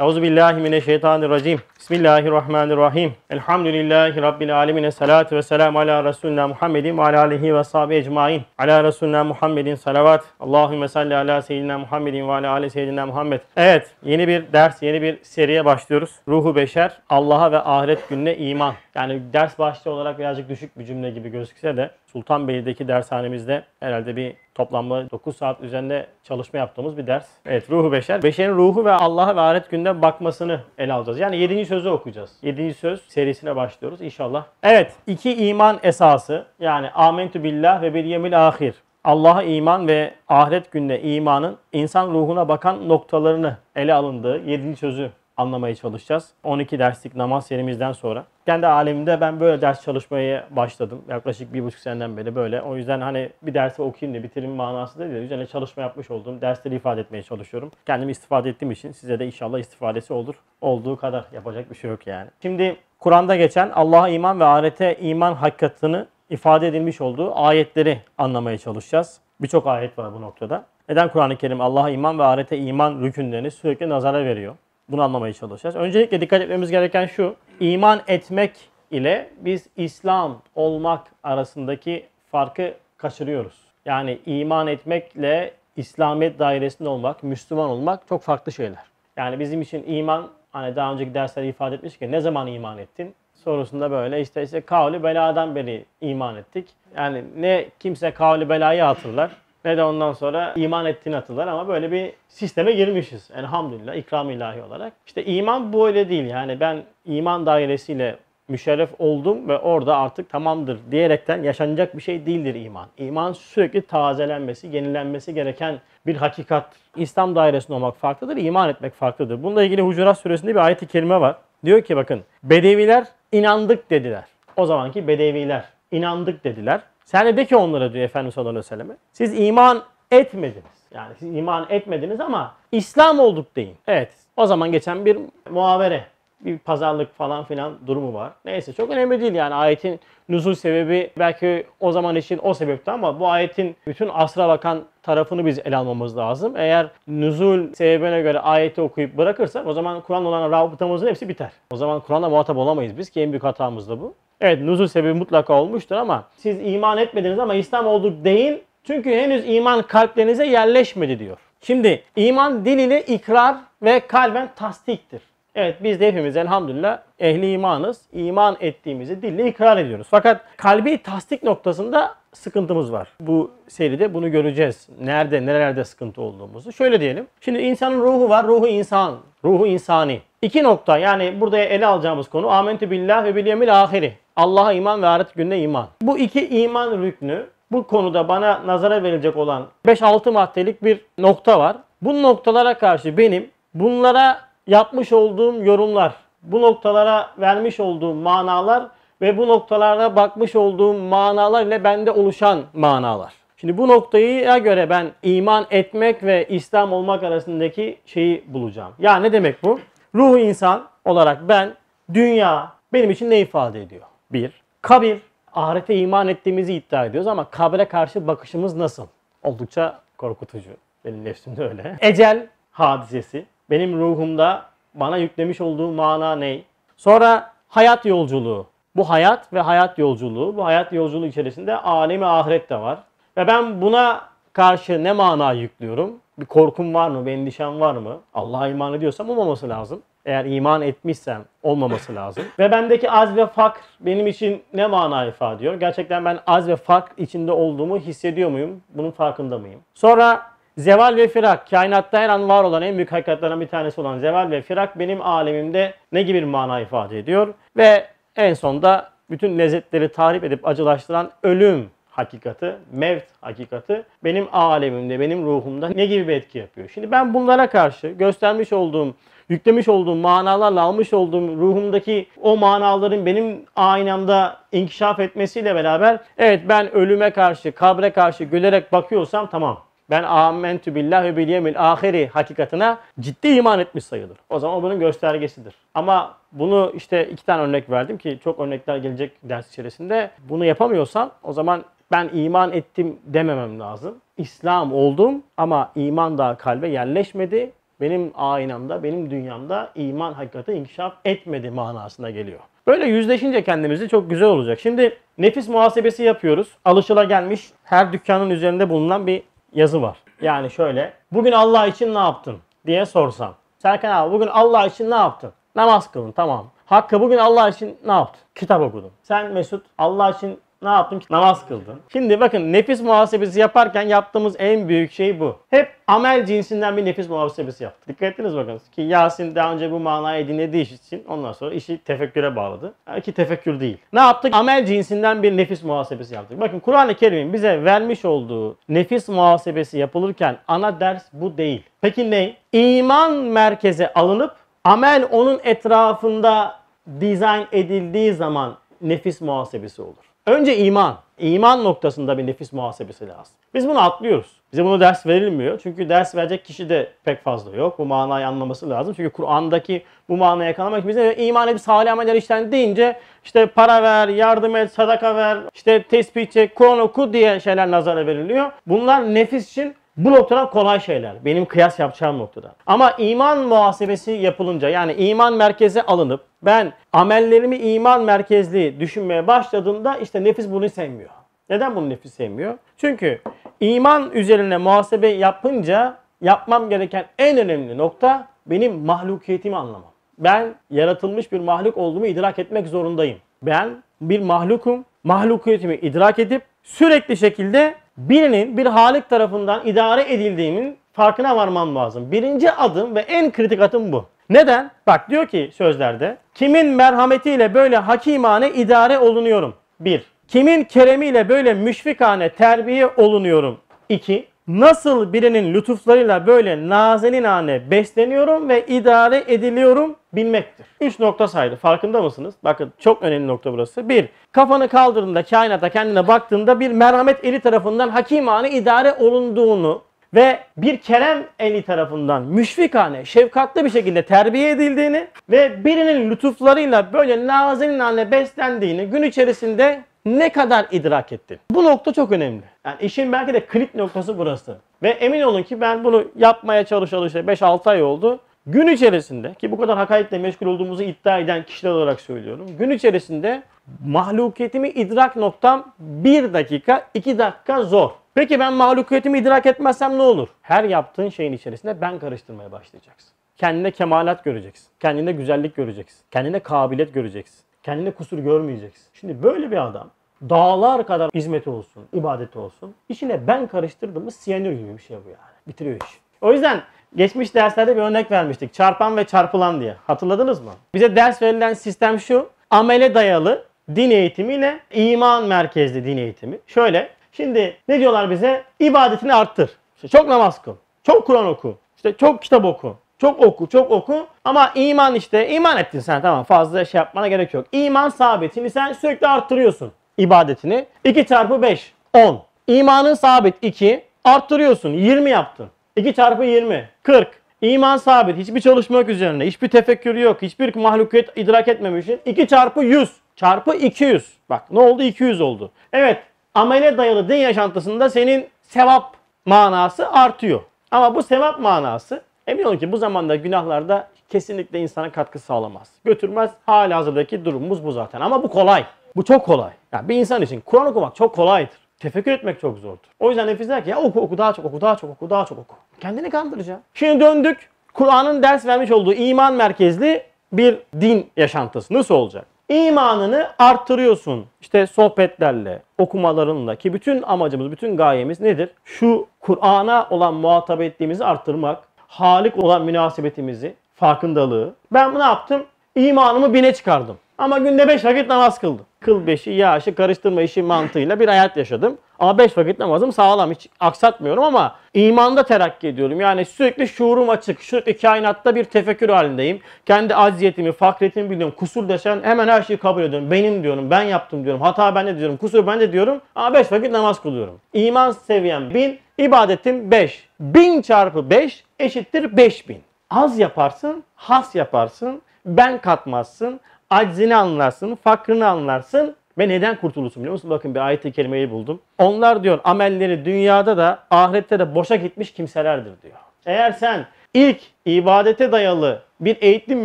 Euzubillahimineşşeytanirracim. Bismillahirrahmanirrahim. Elhamdülillahi Rabbil alemine salatu ve selam ala Resulina Muhammedin ve ala alihi ve sahibi ecmain. Ala Resulina Muhammedin salavat. Allahümme salli ala seyyidina Muhammedin ve ala ali seyyidina Muhammed. Evet yeni bir ders, yeni bir seriye başlıyoruz. Ruhu beşer, Allah'a ve ahiret gününe iman. Yani ders başlığı olarak birazcık düşük bir cümle gibi gözükse de Sultanbeyli'deki dershanemizde herhalde bir toplamda 9 saat üzerinde çalışma yaptığımız bir ders. Evet ruhu beşer. Beşerin ruhu ve Allah'a ve ahiret günde bakmasını ele alacağız. Yani 7. sözü okuyacağız. 7. söz serisine başlıyoruz inşallah. Evet iki iman esası yani amentü billah ve bir yemil ahir. Allah'a iman ve ahiret gününe imanın insan ruhuna bakan noktalarını ele alındığı 7. sözü anlamaya çalışacağız. 12 derslik namaz serimizden sonra. Kendi alemimde ben böyle ders çalışmaya başladım. Yaklaşık bir buçuk seneden beri böyle. O yüzden hani bir dersi okuyayım diye bitirin manası değil de üzerine çalışma yapmış olduğum dersleri ifade etmeye çalışıyorum. Kendimi istifade ettiğim için size de inşallah istifadesi olur. Olduğu kadar yapacak bir şey yok yani. Şimdi Kur'an'da geçen Allah'a iman ve ahirete iman hakikatini ifade edilmiş olduğu ayetleri anlamaya çalışacağız. Birçok ayet var bu noktada. Neden Kur'an-ı Kerim Allah'a iman ve ahirete iman rükünlerini sürekli nazara veriyor? Bunu anlamaya çalışacağız. Öncelikle dikkat etmemiz gereken şu. iman etmek ile biz İslam olmak arasındaki farkı kaçırıyoruz. Yani iman etmekle İslamiyet dairesinde olmak, Müslüman olmak çok farklı şeyler. Yani bizim için iman hani daha önceki derslerde ifade etmiş ki ne zaman iman ettin? Sorusunda böyle işte işte kavli beladan beri iman ettik. Yani ne kimse kavli belayı hatırlar ne de ondan sonra iman ettiğini hatırlar ama böyle bir sisteme girmişiz. Elhamdülillah ikram ilahi olarak. İşte iman bu öyle değil yani ben iman dairesiyle müşerref oldum ve orada artık tamamdır diyerekten yaşanacak bir şey değildir iman. İman sürekli tazelenmesi, yenilenmesi gereken bir hakikat. İslam dairesinde olmak farklıdır, iman etmek farklıdır. Bununla ilgili Hucurat suresinde bir ayet-i kerime var. Diyor ki bakın, Bedeviler inandık dediler. O zamanki Bedeviler inandık dediler. Sen de de ki onlara diyor Efendimiz sallallahu aleyhi ve selleme. Siz iman etmediniz. Yani siz iman etmediniz ama İslam olduk deyin. Evet. O zaman geçen bir muavere, bir pazarlık falan filan durumu var. Neyse çok önemli değil yani ayetin nüzul sebebi belki o zaman için o sebepti ama bu ayetin bütün asra bakan tarafını biz ele almamız lazım. Eğer nüzul sebebine göre ayeti okuyup bırakırsak o zaman Kur'an olan rabıtamızın hepsi biter. O zaman Kur'an'la muhatap olamayız biz ki en büyük hatamız da bu. Evet nuzul sebebi mutlaka olmuştur ama siz iman etmediniz ama İslam olduk deyin. Çünkü henüz iman kalplerinize yerleşmedi diyor. Şimdi iman dil ile ikrar ve kalben tasdiktir. Evet biz de hepimiz elhamdülillah ehli imanız. İman ettiğimizi dille ikrar ediyoruz. Fakat kalbi tasdik noktasında sıkıntımız var. Bu seride bunu göreceğiz. Nerede, nerelerde sıkıntı olduğumuzu. Şöyle diyelim. Şimdi insanın ruhu var. Ruhu insan. Ruhu insani. İki nokta yani burada ele alacağımız konu amentü billah ve bil yemil ahiri. Allah'a iman ve ahiret gününe iman. Bu iki iman rüknü bu konuda bana nazara verilecek olan 5-6 maddelik bir nokta var. Bu noktalara karşı benim bunlara yapmış olduğum yorumlar, bu noktalara vermiş olduğum manalar ve bu noktalarda bakmış olduğum manalar ile bende oluşan manalar. Şimdi bu noktaya göre ben iman etmek ve İslam olmak arasındaki şeyi bulacağım. Ya ne demek bu? Ruh insan olarak ben dünya benim için ne ifade ediyor? Bir. Kabir. Ahirete iman ettiğimizi iddia ediyoruz ama kabire karşı bakışımız nasıl? Oldukça korkutucu. Benim nefsim öyle. Ecel hadisesi. Benim ruhumda bana yüklemiş olduğu mana ne? Sonra hayat yolculuğu. Bu hayat ve hayat yolculuğu. Bu hayat yolculuğu içerisinde alemi ahiret de var. Ve ben buna karşı ne mana yüklüyorum? Bir korkum var mı? Bir endişem var mı? Allah'a iman ediyorsam olmaması lazım eğer iman etmişsem olmaması lazım. Ve bendeki az ve fakr benim için ne mana ifade ediyor? Gerçekten ben az ve fakr içinde olduğumu hissediyor muyum? Bunun farkında mıyım? Sonra zeval ve firak, kainatta her an var olan en büyük hakikatlerden bir tanesi olan zeval ve firak benim alemimde ne gibi bir mana ifade ediyor? Ve en sonda bütün lezzetleri tahrip edip acılaştıran ölüm hakikati, mevt hakikati benim alemimde, benim ruhumda ne gibi bir etki yapıyor? Şimdi ben bunlara karşı göstermiş olduğum yüklemiş olduğum manalarla almış olduğum ruhumdaki o manaların benim aynamda inkişaf etmesiyle beraber evet ben ölüme karşı, kabre karşı gülerek bakıyorsam tamam. Ben amentü billah bilyemil bil yevmil ahiri hakikatına ciddi iman etmiş sayılır. O zaman o bunun göstergesidir. Ama bunu işte iki tane örnek verdim ki çok örnekler gelecek ders içerisinde. Bunu yapamıyorsan o zaman ben iman ettim dememem lazım. İslam oldum ama iman daha kalbe yerleşmedi benim aynamda, benim dünyamda iman hakikati inkişaf etmedi manasına geliyor. Böyle yüzleşince kendimizi çok güzel olacak. Şimdi nefis muhasebesi yapıyoruz. Alışıla gelmiş her dükkanın üzerinde bulunan bir yazı var. Yani şöyle bugün Allah için ne yaptın diye sorsam. Serkan abi bugün Allah için ne yaptın? Namaz kılın tamam. Hakkı bugün Allah için ne yaptın? Kitap okudum. Sen Mesut Allah için ne yaptın? Namaz kıldın. Şimdi bakın nefis muhasebesi yaparken yaptığımız en büyük şey bu. Hep amel cinsinden bir nefis muhasebesi yaptık. Dikkat ettiniz bakın ki Yasin daha önce bu manayı dinlediği için ondan sonra işi tefekküre bağladı. Yani ki tefekkür değil. Ne yaptık? Amel cinsinden bir nefis muhasebesi yaptık. Bakın Kur'an-ı Kerim'in bize vermiş olduğu nefis muhasebesi yapılırken ana ders bu değil. Peki ne? İman merkeze alınıp amel onun etrafında dizayn edildiği zaman nefis muhasebesi olur. Önce iman. İman noktasında bir nefis muhasebesi lazım. Biz bunu atlıyoruz. Bize bunu ders verilmiyor. Çünkü ders verecek kişi de pek fazla yok. Bu manayı anlaması lazım. Çünkü Kur'an'daki bu manayı yakalamak bize iman edip salih ameller işten deyince işte para ver, yardım et, sadaka ver, işte tesbih çek, Kur'an oku diye şeyler nazara veriliyor. Bunlar nefis için bu noktadan kolay şeyler. Benim kıyas yapacağım noktada. Ama iman muhasebesi yapılınca yani iman merkeze alınıp ben amellerimi iman merkezli düşünmeye başladığımda işte nefis bunu sevmiyor. Neden bunu nefis sevmiyor? Çünkü iman üzerine muhasebe yapınca yapmam gereken en önemli nokta benim mahlukiyetimi anlamam. Ben yaratılmış bir mahluk olduğumu idrak etmek zorundayım. Ben bir mahlukum. Mahlukiyetimi idrak edip sürekli şekilde birinin bir halik tarafından idare edildiğimin farkına varmam lazım. Birinci adım ve en kritik adım bu. Neden? Bak diyor ki sözlerde kimin merhametiyle böyle hakimane idare olunuyorum? bir, Kimin keremiyle böyle müşfikane terbiye olunuyorum? 2 nasıl birinin lütuflarıyla böyle nazeninane besleniyorum ve idare ediliyorum bilmektir. 3 nokta saydı. Farkında mısınız? Bakın çok önemli nokta burası. 1. Kafanı kaldırdığında kainata kendine baktığında bir merhamet eli tarafından hakimane idare olunduğunu ve bir kerem eli tarafından müşfikane, şefkatli bir şekilde terbiye edildiğini ve birinin lütuflarıyla böyle nazeninane beslendiğini gün içerisinde ne kadar idrak ettin? Bu nokta çok önemli. Yani işin belki de klik noktası burası. Ve emin olun ki ben bunu yapmaya çalışalı işte şey 5-6 ay oldu. Gün içerisinde ki bu kadar hakaretle meşgul olduğumuzu iddia eden kişiler olarak söylüyorum. Gün içerisinde mahlukiyetimi idrak noktam 1 dakika 2 dakika zor. Peki ben mahlukiyetimi idrak etmezsem ne olur? Her yaptığın şeyin içerisinde ben karıştırmaya başlayacaksın. Kendine kemalat göreceksin. Kendine güzellik göreceksin. Kendine kabiliyet göreceksin. Kendine kusur görmeyeceksin. Şimdi böyle bir adam dağlar kadar hizmeti olsun, ibadeti olsun. İşine ben karıştırdım mı siyanür gibi bir şey bu yani. Bitiriyor iş. O yüzden geçmiş derslerde bir örnek vermiştik. Çarpan ve çarpılan diye. Hatırladınız mı? Bize ders verilen sistem şu. Amele dayalı din eğitimiyle iman merkezli din eğitimi. Şöyle. Şimdi ne diyorlar bize? İbadetini arttır. İşte çok namaz kıl. Çok Kur'an oku. İşte çok kitap oku. Çok oku, çok oku. Ama iman işte, iman ettin sen tamam fazla şey yapmana gerek yok. İman sabitini sen sürekli arttırıyorsun ibadetini. 2 çarpı 5, 10. İmanın sabit 2. Arttırıyorsun, 20 yaptın. 2 çarpı 20, 40. İman sabit, hiçbir çalışma yok üzerine, hiçbir tefekkür yok, hiçbir mahlukiyet idrak etmemişsin. 2 çarpı 100, çarpı 200. Bak ne oldu? 200 oldu. Evet, amele dayalı din yaşantısında senin sevap manası artıyor. Ama bu sevap manası Emin olun ki bu zamanda günahlarda kesinlikle insana katkı sağlamaz. Götürmez. Hala hazırdaki durumumuz bu zaten. Ama bu kolay. Bu çok kolay. Yani bir insan için Kur'an okumak çok kolaydır. Tefekkür etmek çok zordur. O yüzden nefis der ki ya oku oku daha çok oku daha çok oku daha çok oku. Kendini kandıracağım. Şimdi döndük. Kur'an'ın ders vermiş olduğu iman merkezli bir din yaşantısı nasıl olacak? İmanını arttırıyorsun. işte sohbetlerle, okumalarınla ki bütün amacımız, bütün gayemiz nedir? Şu Kur'an'a olan muhatap ettiğimizi arttırmak Halik olan münasebetimizi, farkındalığı. Ben bunu yaptım? İmanımı bine çıkardım. Ama günde beş vakit namaz kıldım kıl beşi, yağışı karıştırma işi mantığıyla bir hayat yaşadım. Ama beş vakit namazım sağlam. Hiç aksatmıyorum ama imanda terakki ediyorum. Yani sürekli şuurum açık. Sürekli kainatta bir tefekkür halindeyim. Kendi aziyetimi, fakretimi biliyorum. Kusur deşen hemen her şeyi kabul ediyorum. Benim diyorum, ben yaptım diyorum. Hata bende diyorum, kusur bende diyorum. Ama beş vakit namaz kılıyorum. İman seviyem bin, ibadetim beş. Bin çarpı beş eşittir beş bin. Az yaparsın, has yaparsın, ben katmazsın, Aczini anlarsın, fakrını anlarsın ve neden kurtulursun biliyor musun? Bakın bir ayet-i kelimeyi buldum. Onlar diyor amelleri dünyada da ahirette de boşa gitmiş kimselerdir diyor. Eğer sen ilk ibadete dayalı bir eğitim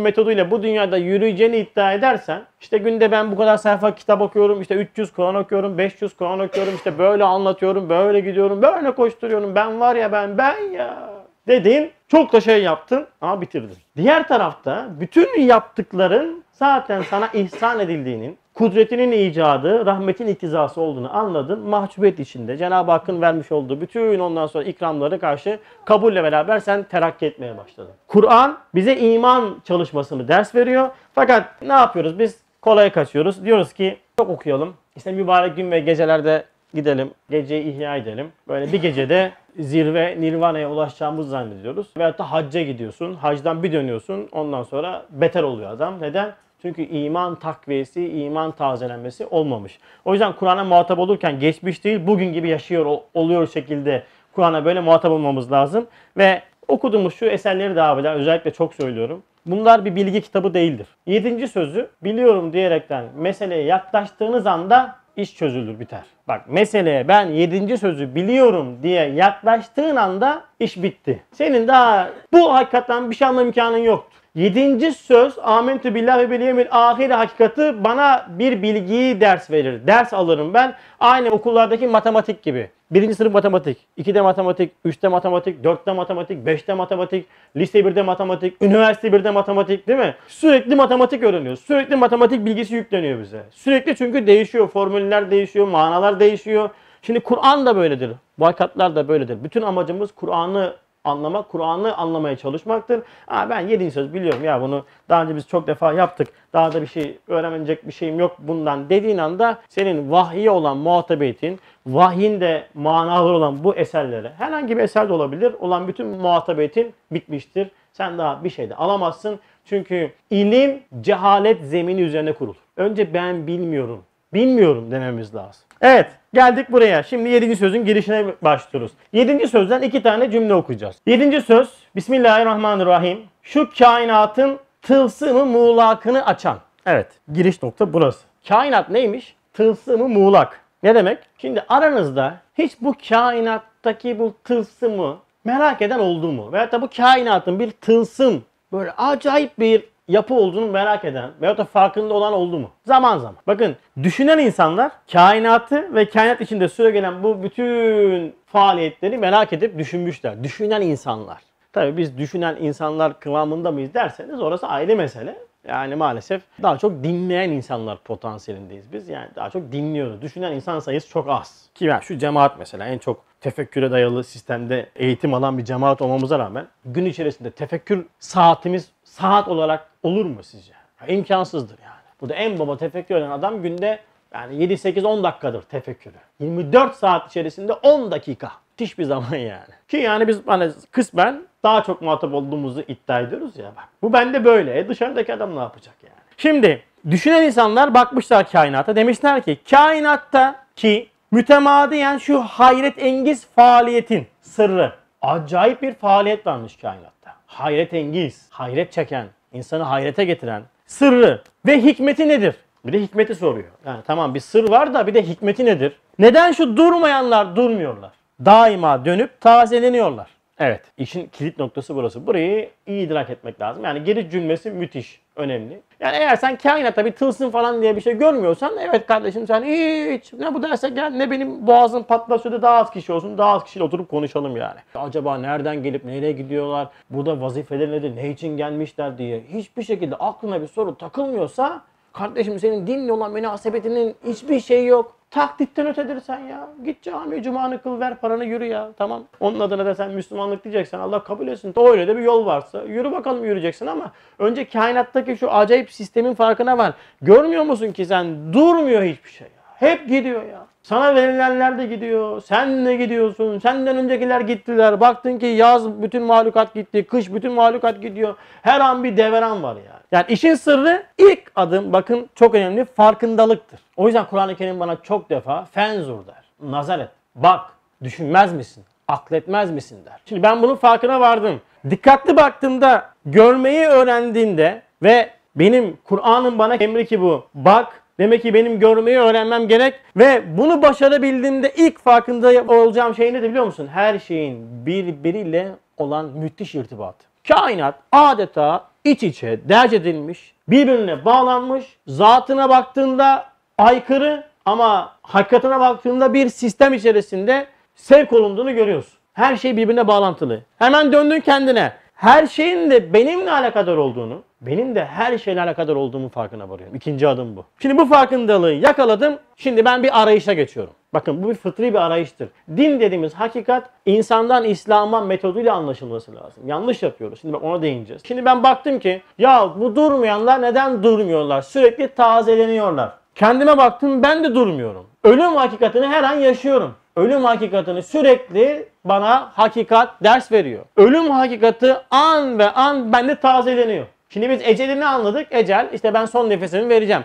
metoduyla bu dünyada yürüyeceğini iddia edersen işte günde ben bu kadar sayfa kitap okuyorum işte 300 Kur'an okuyorum 500 Kur'an okuyorum işte böyle anlatıyorum böyle gidiyorum böyle koşturuyorum ben var ya ben ben ya Dedin çok da şey yaptın ama bitirdin. Diğer tarafta bütün yaptıkların zaten sana ihsan edildiğinin, kudretinin icadı, rahmetin iktizası olduğunu anladın. Mahcubiyet içinde Cenab-ı Hakk'ın vermiş olduğu bütün ondan sonra ikramları karşı kabulle beraber sen terakki etmeye başladın. Kur'an bize iman çalışmasını ders veriyor. Fakat ne yapıyoruz biz? Kolaya kaçıyoruz. Diyoruz ki çok okuyalım. İşte mübarek gün ve gecelerde gidelim. Geceyi ihya edelim. Böyle bir gecede zirve nirvana'ya ulaşacağımızı zannediyoruz. Veyahut da hacca gidiyorsun, hacdan bir dönüyorsun ondan sonra beter oluyor adam. Neden? Çünkü iman takviyesi, iman tazelenmesi olmamış. O yüzden Kur'an'a muhatap olurken geçmiş değil, bugün gibi yaşıyor oluyor şekilde Kur'an'a böyle muhatap olmamız lazım. Ve okuduğumuz şu eserleri de abiler özellikle çok söylüyorum. Bunlar bir bilgi kitabı değildir. Yedinci sözü biliyorum diyerekten meseleye yaklaştığınız anda iş çözülür biter. Bak meseleye ben 7. sözü biliyorum diye yaklaştığın anda iş bitti. Senin daha bu hakikaten bir şey alma imkanın yoktur. Yedinci söz Amentü billahi bil yevmil ahire hakikati bana bir bilgiyi ders verir. Ders alırım ben. Aynı okullardaki matematik gibi. Birinci sınıf matematik, 2'de matematik, üçte matematik, dörtte matematik, beşte matematik, lise birde matematik, üniversite birde matematik değil mi? Sürekli matematik öğreniyoruz. Sürekli matematik bilgisi yükleniyor bize. Sürekli çünkü değişiyor. Formüller değişiyor, manalar değişiyor. Şimdi Kur'an da böyledir. Vakatlar da böyledir. Bütün amacımız Kur'an'ı anlamak, Kur'an'ı anlamaya çalışmaktır. Aa, ben yedi söz biliyorum ya bunu daha önce biz çok defa yaptık. Daha da bir şey öğrenecek bir şeyim yok bundan dediğin anda senin vahiy olan muhatabiyetin, vahyin de manaları olan bu eserlere herhangi bir eser de olabilir olan bütün muhatabiyetin bitmiştir. Sen daha bir şey de alamazsın. Çünkü ilim cehalet zemini üzerine kurulur. Önce ben bilmiyorum Bilmiyorum dememiz lazım. Evet geldik buraya. Şimdi yedinci sözün girişine başlıyoruz. Yedinci sözden iki tane cümle okuyacağız. Yedinci söz Bismillahirrahmanirrahim. Şu kainatın tılsımı muğlakını açan. Evet giriş nokta burası. Kainat neymiş? Tılsımı muğlak. Ne demek? Şimdi aranızda hiç bu kainattaki bu tılsımı merak eden oldu mu? Veyahut da bu kainatın bir tılsım böyle acayip bir yapı olduğunu merak eden veyahut da farkında olan oldu mu? Zaman zaman. Bakın düşünen insanlar kainatı ve kainat içinde süregelen bu bütün faaliyetleri merak edip düşünmüşler. Düşünen insanlar. Tabii biz düşünen insanlar kıvamında mıyız derseniz orası ayrı mesele. Yani maalesef daha çok dinleyen insanlar potansiyelindeyiz biz. Yani daha çok dinliyoruz. Düşünen insan sayısı çok az. Ki yani şu cemaat mesela en çok tefekküre dayalı sistemde eğitim alan bir cemaat olmamıza rağmen gün içerisinde tefekkür saatimiz saat olarak olur mu sizce? Ya imkansızdır yani. Burada en baba tefekkür eden adam günde yani 7-8-10 dakikadır tefekkürü. 24 saat içerisinde 10 dakika. Müthiş bir zaman yani. Ki yani biz hani kısmen daha çok muhatap olduğumuzu iddia ediyoruz ya. Bak, bu bende böyle. E dışarıdaki adam ne yapacak yani? Şimdi düşünen insanlar bakmışlar kainata. Demişler ki kainatta ki mütemadiyen şu hayret engiz faaliyetin sırrı. Acayip bir faaliyet varmış kainat hayret engiz, hayret çeken, insanı hayrete getiren sırrı ve hikmeti nedir? Bir de hikmeti soruyor. Yani tamam bir sır var da bir de hikmeti nedir? Neden şu durmayanlar durmuyorlar? Daima dönüp tazeleniyorlar. Evet işin kilit noktası burası. Burayı iyi idrak etmek lazım. Yani giriş cümlesi müthiş önemli. Yani eğer sen kainatta bir tılsım falan diye bir şey görmüyorsan evet kardeşim sen hiç ne bu derse gel ne benim boğazım patlasıyor da daha az kişi olsun daha az kişiyle oturup konuşalım yani. Acaba nereden gelip nereye gidiyorlar burada vazifeleri nedir ne için gelmişler diye hiçbir şekilde aklına bir soru takılmıyorsa Kardeşim senin dinle olan münasebetinin hiçbir şey yok. Taklitten ötedir sen ya. Git cami cumanı kıl ver paranı yürü ya. Tamam. Onun adına da sen Müslümanlık diyeceksen Allah kabul etsin. Öyle de bir yol varsa yürü bakalım yürüyeceksin ama önce kainattaki şu acayip sistemin farkına var. Görmüyor musun ki sen durmuyor hiçbir şey. Ya. Hep gidiyor ya. Sana verilenler de gidiyor. Sen ne gidiyorsun. Senden öncekiler gittiler. Baktın ki yaz bütün mahlukat gitti. Kış bütün mahlukat gidiyor. Her an bir deveran var yani. Yani işin sırrı ilk adım bakın çok önemli farkındalıktır. O yüzden Kur'an-ı Kerim bana çok defa fenzur der. Nazar et. Bak. Düşünmez misin? Akletmez misin der. Şimdi ben bunun farkına vardım. Dikkatli baktığımda görmeyi öğrendiğimde ve benim Kur'an'ın bana emri ki bu. Bak Demek ki benim görmeyi öğrenmem gerek ve bunu başarabildiğimde ilk farkında olacağım şey nedir biliyor musun? Her şeyin birbiriyle olan müthiş irtibatı. Kainat adeta iç içe derc edilmiş, birbirine bağlanmış, zatına baktığında aykırı ama hakikatine baktığında bir sistem içerisinde sevk olunduğunu görüyorsun. Her şey birbirine bağlantılı. Hemen döndün kendine. Her şeyin de benimle alakadar olduğunu, benim de her şeyle alakadar olduğumu farkına varıyorum. İkinci adım bu. Şimdi bu farkındalığı yakaladım. Şimdi ben bir arayışa geçiyorum. Bakın bu bir fıtri bir arayıştır. Din dediğimiz hakikat insandan İslam'a metoduyla anlaşılması lazım. Yanlış yapıyoruz. Şimdi bak ona değineceğiz. Şimdi ben baktım ki ya bu durmayanlar neden durmuyorlar? Sürekli tazeleniyorlar. Kendime baktım ben de durmuyorum. Ölüm hakikatini her an yaşıyorum. Ölüm hakikatini sürekli bana hakikat ders veriyor. Ölüm hakikati an ve an bende tazeleniyor. Şimdi biz eceli ne anladık? Ecel işte ben son nefesimi vereceğim.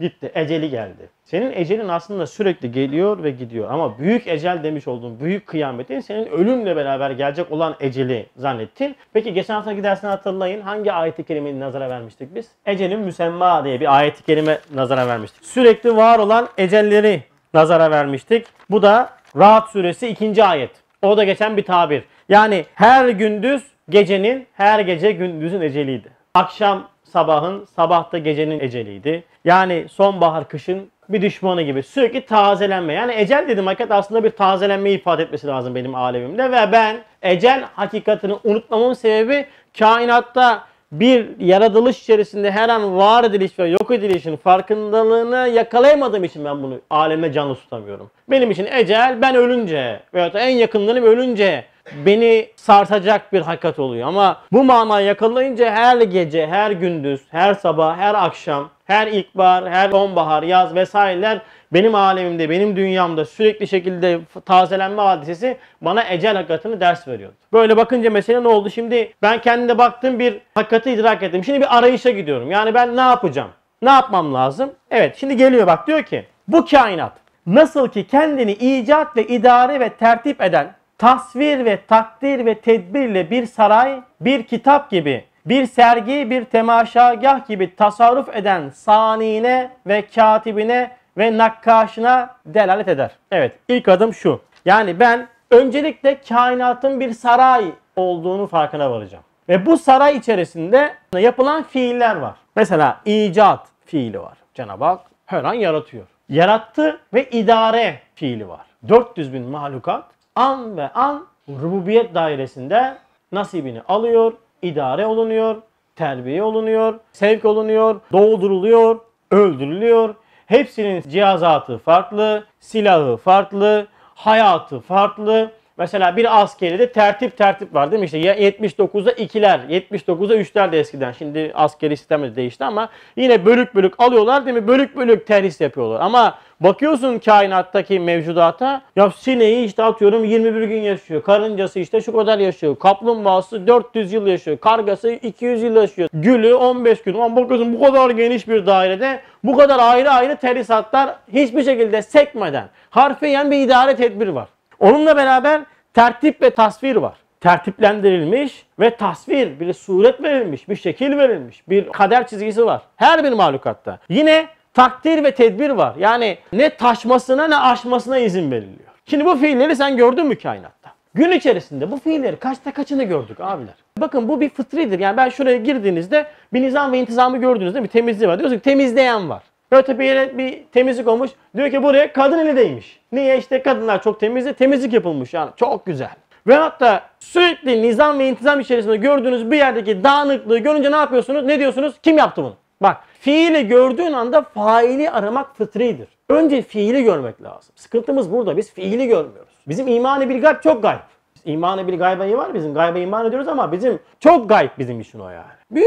Gitti. Eceli geldi. Senin ecelin aslında sürekli geliyor ve gidiyor. Ama büyük ecel demiş olduğun büyük kıyametin senin ölümle beraber gelecek olan eceli zannettin. Peki geçen haftaki dersini hatırlayın. Hangi ayet-i kerimeyi nazara vermiştik biz? Ecelin müsemma diye bir ayet-i kerime nazara vermiştik. Sürekli var olan ecelleri nazara vermiştik. Bu da Rahat suresi ikinci ayet. O da geçen bir tabir. Yani her gündüz Gecenin her gece gündüzün eceliydi. Akşam sabahın, sabah da gecenin eceliydi. Yani sonbahar kışın bir düşmanı gibi sürekli tazelenme. Yani ecel dedim hakikat aslında bir tazelenme ifade etmesi lazım benim alemimde ve ben ecel hakikatini unutmamın sebebi kainatta bir yaratılış içerisinde her an var ediliş ve yok edilişin farkındalığını yakalayamadığım için ben bunu alemde canlı tutamıyorum. Benim için ecel ben ölünce veya da en yakınlarım ölünce beni sartacak bir hakikat oluyor. Ama bu manayı yakalayınca her gece, her gündüz, her sabah, her akşam, her ilkbahar, her sonbahar, yaz vesaireler benim alemimde, benim dünyamda sürekli şekilde tazelenme hadisesi bana ecel hakikatini ders veriyordu. Böyle bakınca mesele ne oldu? Şimdi ben kendine baktığım bir hakikati idrak ettim. Şimdi bir arayışa gidiyorum. Yani ben ne yapacağım? Ne yapmam lazım? Evet şimdi geliyor bak diyor ki bu kainat nasıl ki kendini icat ve idare ve tertip eden tasvir ve takdir ve tedbirle bir saray, bir kitap gibi, bir sergi, bir temaşagah gibi tasarruf eden sanine ve katibine ve nakkaşına delalet eder. Evet ilk adım şu. Yani ben öncelikle kainatın bir saray olduğunu farkına varacağım. Ve bu saray içerisinde yapılan fiiller var. Mesela icat fiili var. Cenab-ı Hak her an yaratıyor. Yarattı ve idare fiili var. 400 bin mahlukat an ve an rububiyet dairesinde nasibini alıyor, idare olunuyor, terbiye olunuyor, sevk olunuyor, dolduruluyor, öldürülüyor. Hepsinin cihazatı farklı, silahı farklı, hayatı farklı, Mesela bir askeride tertip tertip var değil mi? İşte ya 79'a 2'ler, 79'a 3'ler de eskiden. Şimdi askeri sistem de değişti ama yine bölük bölük alıyorlar değil mi? Bölük bölük terhis yapıyorlar. Ama bakıyorsun kainattaki mevcudata ya sineği işte atıyorum 21 gün yaşıyor. Karıncası işte şu kadar yaşıyor. Kaplumbağası 400 yıl yaşıyor. Kargası 200 yıl yaşıyor. Gülü 15 gün. Ama bakıyorsun bu kadar geniş bir dairede bu kadar ayrı ayrı terhis terhisatlar hiçbir şekilde sekmeden harfiyen bir idare tedbir var. Onunla beraber tertip ve tasvir var. Tertiplendirilmiş ve tasvir, bir suret verilmiş, bir şekil verilmiş, bir kader çizgisi var. Her bir mahlukatta. Yine takdir ve tedbir var. Yani ne taşmasına ne aşmasına izin veriliyor. Şimdi bu fiilleri sen gördün mü kainatta? Gün içerisinde bu fiilleri kaçta kaçını gördük abiler? Bakın bu bir fıtridir. Yani ben şuraya girdiğinizde bir nizam ve intizamı gördünüz değil mi? Temizliği var. Diyorsun ki temizleyen var. Böyle bir yere bir temizlik olmuş. Diyor ki buraya kadın eli değmiş. Niye? işte kadınlar çok temizdi. Temizlik yapılmış yani. Çok güzel. Ve hatta sürekli nizam ve intizam içerisinde gördüğünüz bir yerdeki dağınıklığı görünce ne yapıyorsunuz? Ne diyorsunuz? Kim yaptı bunu? Bak fiili gördüğün anda faili aramak fıtridir. Önce fiili görmek lazım. Sıkıntımız burada. Biz fiili görmüyoruz. Bizim imanı bir gayb çok gayb. İmanı bir gayba var bizim gayba iman ediyoruz ama bizim çok gayb bizim işin o yani. Bir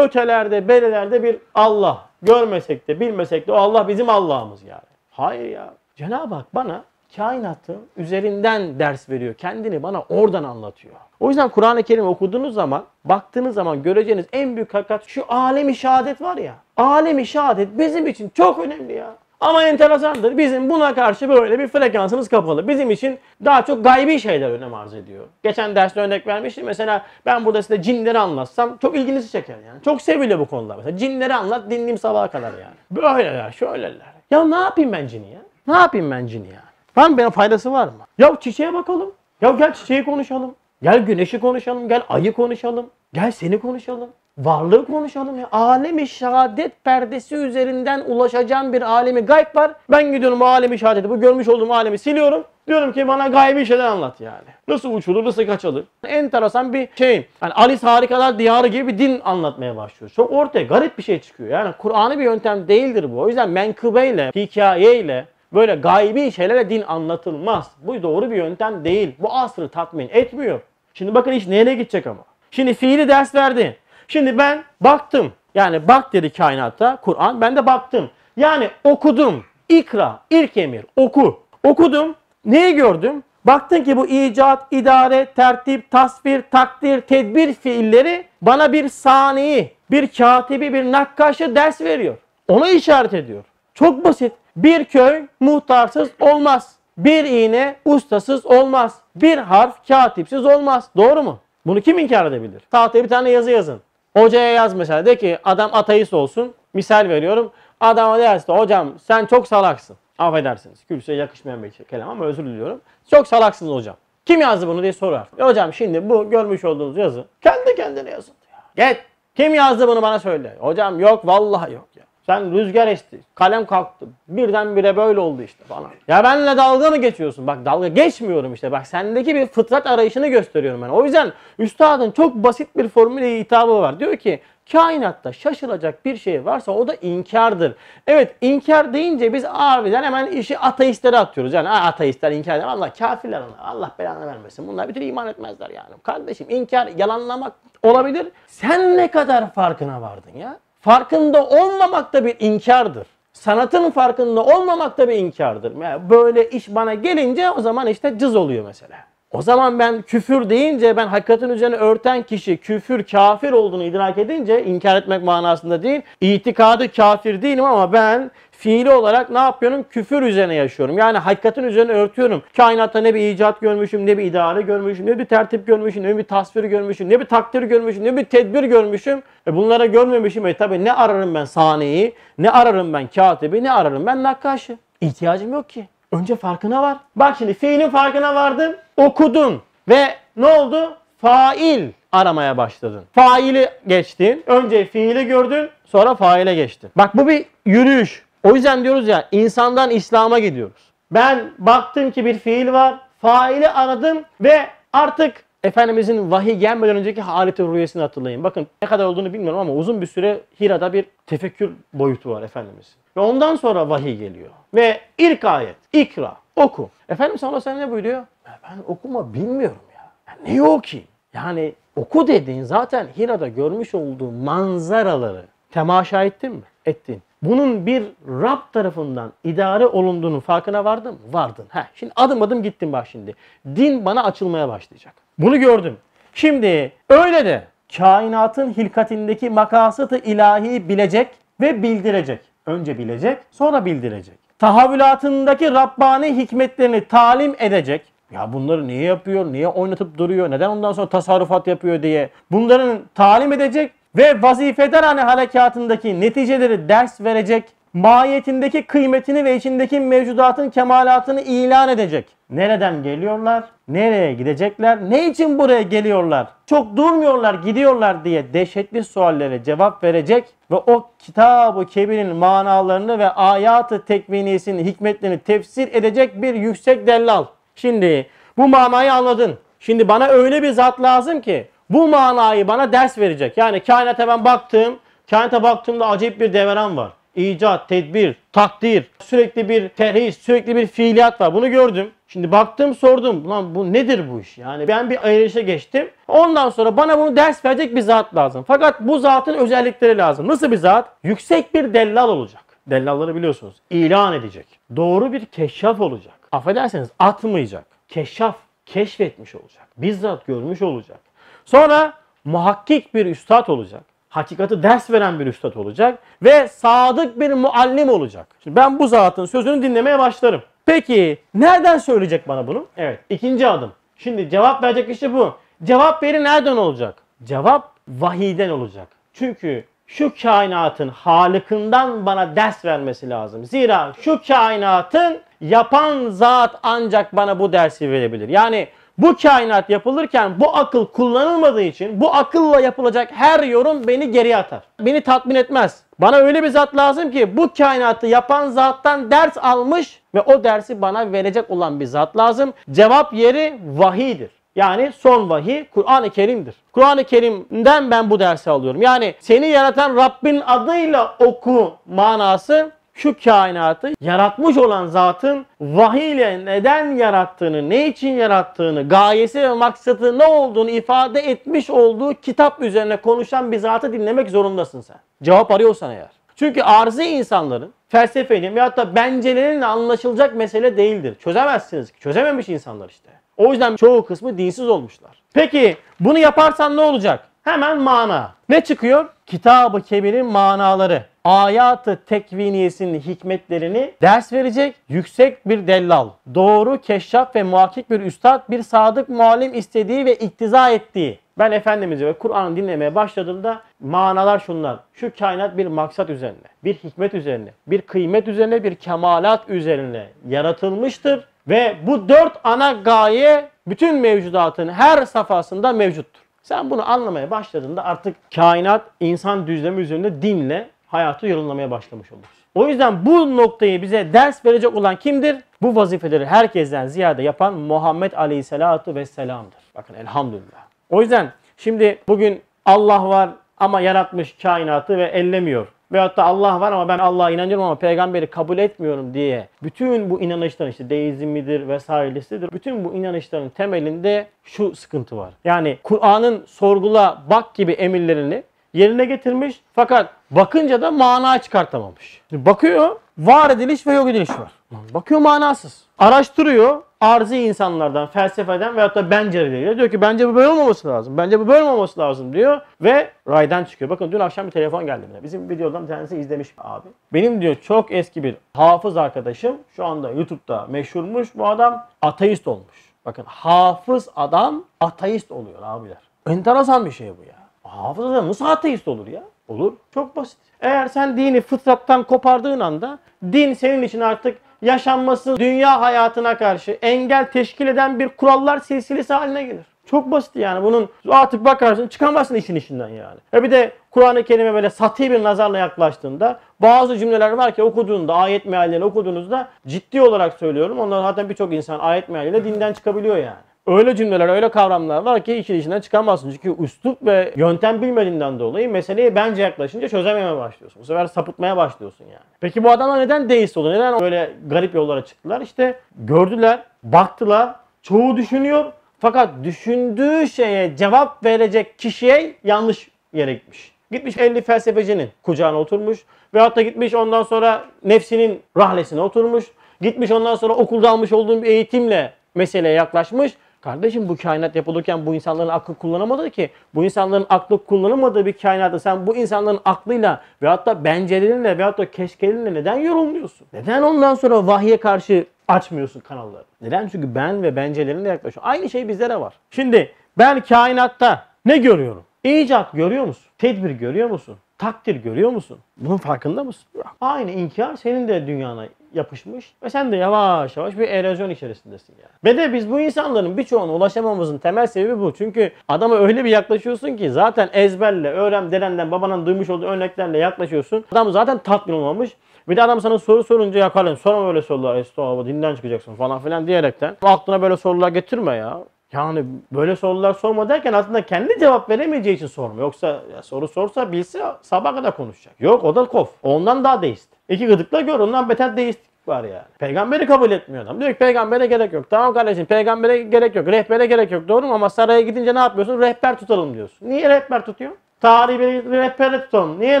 ötelerde belelerde bir Allah görmesek de bilmesek de o Allah bizim Allah'ımız yani. Hayır ya. Cenab-ı Hak bana kainatın üzerinden ders veriyor. Kendini bana oradan anlatıyor. O yüzden Kur'an-ı Kerim okuduğunuz zaman, baktığınız zaman göreceğiniz en büyük hakikat şu alemi şehadet var ya. Alemi şehadet bizim için çok önemli ya. Ama enteresandır. Bizim buna karşı böyle bir frekansımız kapalı. Bizim için daha çok gaybi şeyler önem arz ediyor. Geçen derste örnek vermiştim. Mesela ben burada size cinleri anlatsam çok ilginizi çeker yani. Çok seviliyor bu konular. Mesela cinleri anlat dinleyeyim sabaha kadar yani. Böyleler, şöyleler. Ya ne yapayım ben cini ya? Ne yapayım ben cini yani? Var mı benim faydası var mı? Ya çiçeğe bakalım. Ya gel çiçeği konuşalım. Gel güneşi konuşalım. Gel ayı konuşalım. Gel seni konuşalım. Varlığı konuşalım ya. Alemi şehadet perdesi üzerinden ulaşacağım bir alemi gayb var. Ben gidiyorum bu alemi şehadeti, bu görmüş olduğum alemi siliyorum. Diyorum ki bana gaybi şeyler anlat yani. Nasıl uçulur, nasıl kaçılır. Enteresan bir şey. Yani Alice Harikalar Diyarı gibi bir din anlatmaya başlıyor. Çok ortaya garip bir şey çıkıyor. Yani Kur'an'ı bir yöntem değildir bu. O yüzden menkıbeyle, hikayeyle, Böyle gaybi şeylere din anlatılmaz. Bu doğru bir yöntem değil. Bu asrı tatmin etmiyor. Şimdi bakın iş nereye gidecek ama. Şimdi fiili ders verdi. Şimdi ben baktım. Yani bak dedi kainatta Kur'an. Ben de baktım. Yani okudum. İkra, ilk emir, oku. Okudum. Neyi gördüm? Baktın ki bu icat, idare, tertip, tasvir, takdir, tedbir fiilleri bana bir saniyi, bir katibi, bir nakkaşı ders veriyor. Onu işaret ediyor. Çok basit. Bir köy muhtarsız olmaz. Bir iğne ustasız olmaz. Bir harf katipsiz olmaz. Doğru mu? Bunu kim inkar edebilir? Tahtaya bir tane yazı yazın. Hocaya yaz mesela. De ki adam ateist olsun. Misal veriyorum. Adama derse hocam sen çok salaksın. Affedersiniz. Külse yakışmayan bir kelam ama özür diliyorum. Çok salaksınız hocam. Kim yazdı bunu diye sorar. E hocam şimdi bu görmüş olduğunuz yazı kendi kendine yazıldı. Ya. Git. Kim yazdı bunu bana söyle. Hocam yok vallahi yok. Sen rüzgar esti, kalem kalktı. Birdenbire böyle oldu işte falan. Ya benle dalga mı geçiyorsun? Bak dalga geçmiyorum işte. Bak sendeki bir fıtrat arayışını gösteriyorum ben. O yüzden üstadın çok basit bir formüle hitabı var. Diyor ki kainatta şaşılacak bir şey varsa o da inkardır. Evet inkar deyince biz abiden hemen işi ateistlere atıyoruz. Yani ateistler inkar eder. Allah kafirler onlar. Allah belanı vermesin. Bunlar bir türlü iman etmezler yani. Kardeşim inkar yalanlamak olabilir. Sen ne kadar farkına vardın ya? farkında olmamak da bir inkardır. Sanatın farkında olmamak da bir inkardır. Yani böyle iş bana gelince o zaman işte cız oluyor mesela. O zaman ben küfür deyince ben hakikatin üzerine örten kişi küfür kafir olduğunu idrak edince inkar etmek manasında değil. İtikadı kafir değilim ama ben fiili olarak ne yapıyorum? Küfür üzerine yaşıyorum. Yani hakikatin üzerine örtüyorum. Kainatta ne bir icat görmüşüm, ne bir idare görmüşüm, ne bir tertip görmüşüm, ne bir tasvir görmüşüm, ne bir takdir görmüşüm, ne bir tedbir görmüşüm. E bunlara görmemişim. E tabii ne ararım ben sahneyi, ne ararım ben katibi, ne ararım ben nakkaşı. İhtiyacım yok ki. Önce farkına var. Bak şimdi fiilin farkına vardın, okudun ve ne oldu? Fail aramaya başladın. Faili geçtin, önce fiili gördün, sonra faile geçtin. Bak bu bir yürüyüş. O yüzden diyoruz ya insandan İslam'a gidiyoruz. Ben baktım ki bir fiil var. Faili aradım ve artık Efendimizin vahiy gelmeden önceki haleti rüyesini hatırlayın. Bakın ne kadar olduğunu bilmiyorum ama uzun bir süre Hira'da bir tefekkür boyutu var Efendimizin. Ve ondan sonra vahiy geliyor. Ve ilk ayet, ikra, oku. Efendimiz sallallahu sen ne buyuruyor? Ya ben okuma bilmiyorum ya. ya neyi okuyayım? Yani oku dediğin zaten Hira'da görmüş olduğu manzaraları temaşa ettin mi? Ettin bunun bir Rab tarafından idare olunduğunun farkına vardın mı? Vardın. Heh, şimdi adım adım gittim bak şimdi. Din bana açılmaya başlayacak. Bunu gördüm. Şimdi öyle de kainatın hilkatindeki makasatı ilahi bilecek ve bildirecek. Önce bilecek, sonra bildirecek. Tahavülatındaki Rabbani hikmetlerini talim edecek. Ya bunları niye yapıyor, niye oynatıp duruyor, neden ondan sonra tasarrufat yapıyor diye. Bunların talim edecek ve vazifedarane hani harekatındaki neticeleri ders verecek, mahiyetindeki kıymetini ve içindeki mevcudatın kemalatını ilan edecek. Nereden geliyorlar? Nereye gidecekler? Ne için buraya geliyorlar? Çok durmuyorlar, gidiyorlar diye dehşetli suallere cevap verecek ve o kitab-ı kebirin manalarını ve ayatı tekvinisinin hikmetlerini tefsir edecek bir yüksek dellal. Şimdi bu manayı anladın. Şimdi bana öyle bir zat lazım ki bu manayı bana ders verecek. Yani kainata ben baktım. Kainata baktığımda acayip bir devran var. İcat, tedbir, takdir, sürekli bir terhis, sürekli bir fiiliyat var. Bunu gördüm. Şimdi baktım sordum. Lan bu nedir bu iş? Yani ben bir ayrışa geçtim. Ondan sonra bana bunu ders verecek bir zat lazım. Fakat bu zatın özellikleri lazım. Nasıl bir zat? Yüksek bir dellal olacak. Dellalları biliyorsunuz. İlan edecek. Doğru bir keşaf olacak. Affederseniz atmayacak. Keşaf keşfetmiş olacak. Bizzat görmüş olacak. Sonra muhakkik bir üstad olacak. Hakikati ders veren bir üstad olacak. Ve sadık bir muallim olacak. Şimdi ben bu zatın sözünü dinlemeye başlarım. Peki nereden söyleyecek bana bunu? Evet ikinci adım. Şimdi cevap verecek kişi bu. Cevap veri nereden olacak? Cevap vahiden olacak. Çünkü şu kainatın halıkından bana ders vermesi lazım. Zira şu kainatın yapan zat ancak bana bu dersi verebilir. Yani bu kainat yapılırken bu akıl kullanılmadığı için bu akılla yapılacak her yorum beni geriye atar. Beni tatmin etmez. Bana öyle bir zat lazım ki bu kainatı yapan zattan ders almış ve o dersi bana verecek olan bir zat lazım. Cevap yeri vahidir. Yani son vahiy Kur'an-ı Kerim'dir. Kur'an-ı Kerim'den ben bu dersi alıyorum. Yani seni yaratan Rabbin adıyla oku manası şu kainatı yaratmış olan zatın vahiyle neden yarattığını, ne için yarattığını, gayesi ve maksatı ne olduğunu ifade etmiş olduğu kitap üzerine konuşan bir zatı dinlemek zorundasın sen. Cevap arıyorsan eğer. Çünkü arzi insanların felsefenin veyahut da bencelerin anlaşılacak mesele değildir. Çözemezsiniz ki. Çözememiş insanlar işte. O yüzden çoğu kısmı dinsiz olmuşlar. Peki bunu yaparsan ne olacak? Hemen mana. Ne çıkıyor? Kitab-ı Kebir'in manaları ayatı tekviniyesinin hikmetlerini ders verecek yüksek bir dellal. Doğru, keşşaf ve muhakkik bir üstad, bir sadık muallim istediği ve iktiza ettiği. Ben Efendimiz'i ve Kur'an'ı dinlemeye başladığımda manalar şunlar. Şu kainat bir maksat üzerine, bir hikmet üzerine, bir kıymet üzerine, bir kemalat üzerine yaratılmıştır. Ve bu dört ana gaye bütün mevcudatın her safhasında mevcuttur. Sen bunu anlamaya başladığında artık kainat insan düzlemi üzerinde dinle hayatı yorumlamaya başlamış oluruz. O yüzden bu noktayı bize ders verecek olan kimdir? Bu vazifeleri herkesten ziyade yapan Muhammed Aleyhisselatu Vesselam'dır. Bakın elhamdülillah. O yüzden şimdi bugün Allah var ama yaratmış kainatı ve ellemiyor. Veyahut da Allah var ama ben Allah'a inanıyorum ama peygamberi kabul etmiyorum diye. Bütün bu inanışların işte deizm midir vesairesidir. Bütün bu inanışların temelinde şu sıkıntı var. Yani Kur'an'ın sorgula bak gibi emirlerini yerine getirmiş fakat Bakınca da mana çıkartamamış. Şimdi bakıyor var ediliş ve yok ediliş var. Bakıyor manasız. Araştırıyor arzi insanlardan, felsefeden veyahut da benceleriyle. Diyor ki bence bu böyle olmaması lazım. Bence bu böyle olmaması lazım diyor. Ve raydan çıkıyor. Bakın dün akşam bir telefon geldi. Bile. Bizim videodan bir tanesi izlemiş abi. Benim diyor çok eski bir hafız arkadaşım. Şu anda YouTube'da meşhurmuş. Bu adam ateist olmuş. Bakın hafız adam ateist oluyor abiler. Enteresan bir şey bu ya. Hafız adam nasıl ateist olur ya? olur? Çok basit. Eğer sen dini fıtrattan kopardığın anda din senin için artık yaşanması dünya hayatına karşı engel teşkil eden bir kurallar silsilesi haline gelir. Çok basit yani bunun artık bakarsın çıkamazsın işin işinden yani. E bir de Kur'an-ı Kerim'e böyle sati bir nazarla yaklaştığında bazı cümleler var ki okuduğunda ayet meallerini okuduğunuzda ciddi olarak söylüyorum. Onlar zaten birçok insan ayet mealiyle dinden çıkabiliyor yani öyle cümleler, öyle kavramlar var ki işin içinden çıkamazsın. Çünkü üslup ve yöntem bilmediğinden dolayı meseleyi bence yaklaşınca çözememeye başlıyorsun. Bu sefer sapıtmaya başlıyorsun yani. Peki bu adamlar neden deist oldu? Neden böyle garip yollara çıktılar? İşte gördüler, baktılar, çoğu düşünüyor. Fakat düşündüğü şeye cevap verecek kişiye yanlış yere gitmiş. Gitmiş 50 felsefecinin kucağına oturmuş. Ve hatta gitmiş ondan sonra nefsinin rahlesine oturmuş. Gitmiş ondan sonra okulda almış olduğum bir eğitimle meseleye yaklaşmış Kardeşim bu kainat yapılırken bu insanların aklı kullanamadı ki. Bu insanların aklı kullanamadığı bir kainatta sen bu insanların aklıyla veyahut da bencelerinle veyahut da keşkelerinle neden yorulmuyorsun? Neden ondan sonra vahye karşı açmıyorsun kanalları? Neden? Çünkü ben ve bencelerinle yaklaşıyor. Aynı şey bizlere var. Şimdi ben kainatta ne görüyorum? İcat görüyor musun? Tedbir görüyor musun? Takdir görüyor musun? Bunun farkında mısın? Aynı inkar senin de dünyana yapışmış ve sen de yavaş yavaş bir erozyon içerisindesin yani. Ve de biz bu insanların birçoğuna ulaşamamızın temel sebebi bu. Çünkü adama öyle bir yaklaşıyorsun ki zaten ezberle, öğren, derenden, babanın duymuş olduğu örneklerle yaklaşıyorsun. Adam zaten tatmin olmamış. Bir de adam sana soru sorunca yakalın. Sonra böyle sorular. Estağfurullah dinden çıkacaksın falan filan diyerekten. Aklına böyle sorular getirme ya. Yani böyle sorular sorma derken aslında kendi cevap veremeyeceği için sorma. Yoksa ya soru sorsa bilse sabah kadar konuşacak. Yok o da kof. Ondan daha değişti. İki gıdıkla gör ondan beter değişti var yani. Peygamberi kabul etmiyor adam. Diyor ki peygambere gerek yok. Tamam kardeşim peygambere gerek yok. Rehbere gerek yok. Doğru mu? Ama saraya gidince ne yapıyorsun? Rehber tutalım diyorsun. Niye rehber tutuyor? Tarihi bir rehber tutun. Niye